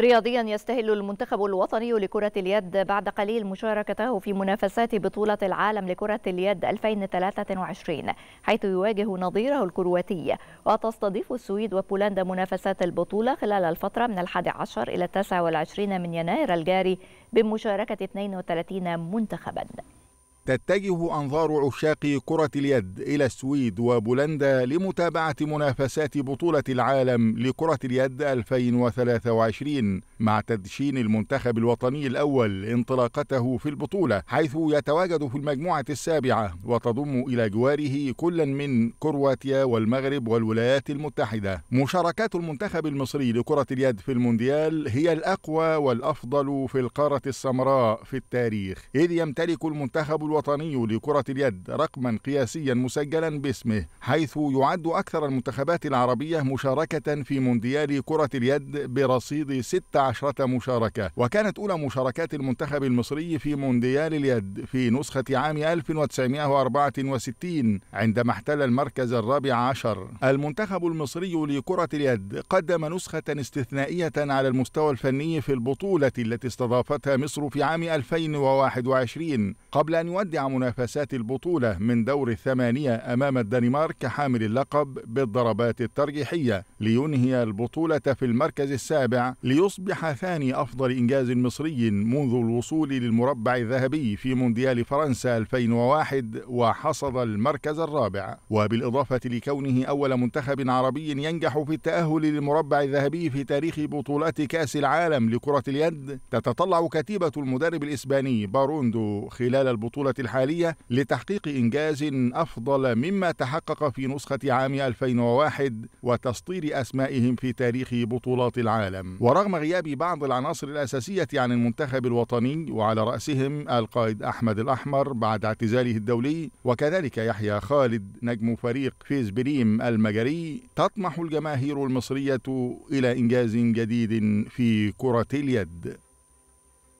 رياضيا يستهل المنتخب الوطني لكرة اليد بعد قليل مشاركته في منافسات بطولة العالم لكرة اليد 2023 حيث يواجه نظيره الكرواتي وتستضيف السويد وبولندا منافسات البطولة خلال الفترة من 11 إلى 29 من يناير الجاري بمشاركة 32 منتخباً تتجه أنظار عشاق كرة اليد إلى السويد وبولندا لمتابعة منافسات بطولة العالم لكرة اليد 2023 مع تدشين المنتخب الوطني الأول انطلاقته في البطولة حيث يتواجد في المجموعة السابعة وتضم إلى جواره كلا من كرواتيا والمغرب والولايات المتحدة مشاركات المنتخب المصري لكرة اليد في المونديال هي الأقوى والأفضل في القارة السمراء في التاريخ إذ يمتلك المنتخب الوطني لكرة اليد رقما قياسيا مسجلا باسمه حيث يعد أكثر المنتخبات العربية مشاركة في مونديال كرة اليد برصيد 16 مشاركة وكانت أولى مشاركات المنتخب المصري في مونديال اليد في نسخة عام 1964 عندما احتل المركز الرابع عشر المنتخب المصري لكرة اليد قدم نسخة استثنائية على المستوى الفني في البطولة التي استضافتها مصر في عام 2021 قبل أن يؤدي مودع منافسات البطولة من دور الثمانية أمام الدنمارك حامل اللقب بالضربات الترجيحية لينهي البطولة في المركز السابع ليصبح ثاني أفضل إنجاز مصري منذ الوصول للمربع الذهبي في مونديال فرنسا 2001 وحصد المركز الرابع وبالإضافة لكونه أول منتخب عربي ينجح في التأهل للمربع الذهبي في تاريخ بطولات كأس العالم لكرة اليد تتطلع كتيبة المدرب الإسباني باروندو خلال البطولة الحالية لتحقيق إنجاز أفضل مما تحقق في نسخة عام 2001 وتسطير أسمائهم في تاريخ بطولات العالم ورغم غياب بعض العناصر الأساسية عن المنتخب الوطني وعلى رأسهم القائد أحمد الأحمر بعد اعتزاله الدولي وكذلك يحيى خالد نجم فريق فيزبريم المجري تطمح الجماهير المصرية إلى إنجاز جديد في كرة اليد